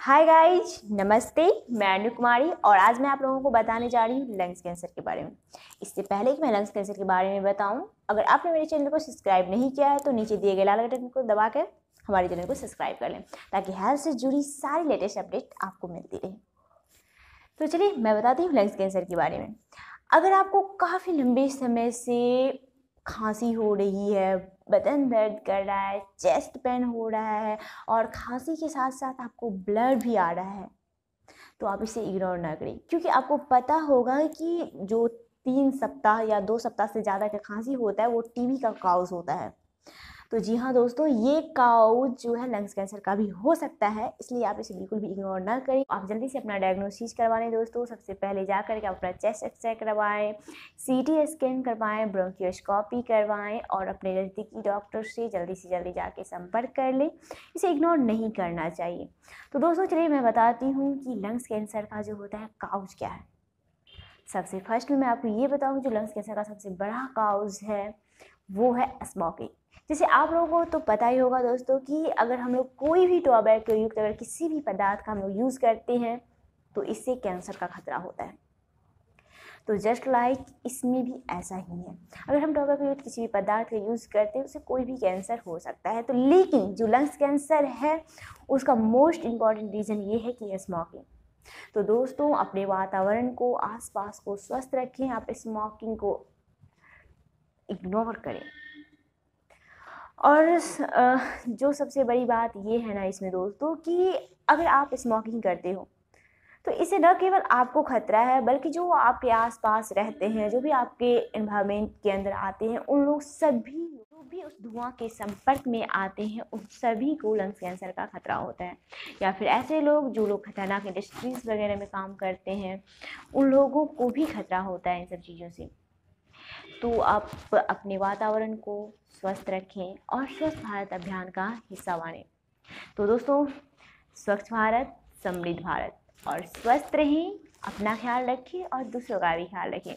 hi guys नमस्ते मैं अनु कुमारी और आज मैं आप लोगों को बताने जा रही हूँ लंग्स कैंसर के बारे में इससे पहले कि मैं लंग्स कैंसर के बारे में बताऊँ अगर आपने मेरे चैनल को सब्सक्राइब नहीं किया है तो नीचे दिए गए लाल बटन को दबा कर हमारे चैनल को सब्सक्राइब कर लें ताकि हेल्थ से जुड़ी सारी लेटेस्ट अपडेट आपको मिलती रहे तो चलिए मैं बताती हूँ लंग्स कैंसर के बारे में अगर आपको काफ़ी लंबे समय से खांसी हो रही है बदन दर्द कर रहा है चेस्ट पेन हो रहा है और खांसी के साथ साथ आपको ब्लर भी आ रहा है तो आप इसे इग्नोर ना करें क्योंकि आपको पता होगा कि जो तीन सप्ताह या दो सप्ताह से ज़्यादा का खांसी होता है वो टीबी का काउज होता है तो जी हाँ दोस्तों ये काउज जो है लंग्स कैंसर का भी हो सकता है इसलिए आप इसे बिल्कुल भी इग्नोर ना करें आप जल्दी से अपना डायग्नोसिस करवा लें दोस्तों सबसे पहले जा करके आप अपना चेस्ट एक्सरे करवाएं सी टी स्कैन करवाएं ब्रोंकियोस्कोपी करवाएं और अपने नज़दीकी डॉक्टर से जल्दी से जल्दी जाके संपर्क कर लें इसे इग्नोर नहीं करना चाहिए तो दोस्तों चलिए मैं बताती हूँ कि लंग्स कैंसर का जो होता है काउज क्या है सबसे फर्स्ट में मैं आपको ये बताऊँ जो लंग्स कैंसर का सबसे बड़ा काउज है वो है स्मोकिंग जैसे आप लोगों को तो पता ही होगा दोस्तों कि अगर हम लोग कोई भी टॉबैको युक्त अगर किसी भी पदार्थ का हम लोग यूज़ करते हैं तो इससे कैंसर का खतरा होता है तो जस्ट लाइक इसमें भी ऐसा ही है अगर हम टॉबैको युक्त किसी भी पदार्थ का यूज़ करते हैं उससे कोई भी कैंसर हो सकता है तो लेकिन जो लंग्स कैंसर है उसका मोस्ट इम्पॉर्टेंट रीज़न ये है कि स्मोकिंग तो दोस्तों अपने वातावरण को आसपास को स्वस्थ रखें आप स्मोकिंग को इग्नोर करें और जो सबसे बड़ी बात ये है ना इसमें दोस्तों कि अगर आप स्मोकिंग करते हो तो इसे न केवल आपको खतरा है बल्कि जो आपके आसपास रहते हैं जो भी आपके इन्वामेंट के अंदर आते हैं उन लोग सभी जो भी उस धुआं के संपर्क में आते हैं उन सभी को लंग्स कैंसर का खतरा होता है या फिर ऐसे लोग जो लोग खतरनाक इंडस्ट्रीज़ वगैरह में काम करते हैं उन लोगों को भी खतरा होता है इन सब चीज़ों से तो आप अपने वातावरण को स्वस्थ रखें और स्वच्छ भारत अभियान का हिस्सा बनें तो दोस्तों स्वच्छ भारत समृद्ध भारत और स्वस्थ रहें अपना ख्याल रखें और दूसरों का भी ख्याल रखें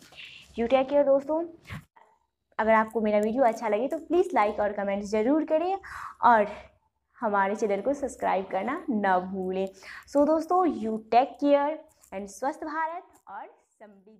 यू टेक केयर दोस्तों अगर आपको मेरा वीडियो अच्छा लगे तो प्लीज़ लाइक और कमेंट ज़रूर करें और हमारे चैनल को सब्सक्राइब करना ना भूलें सो so, दोस्तों यू टेक केयर एंड स्वस्थ भारत और समृद्ध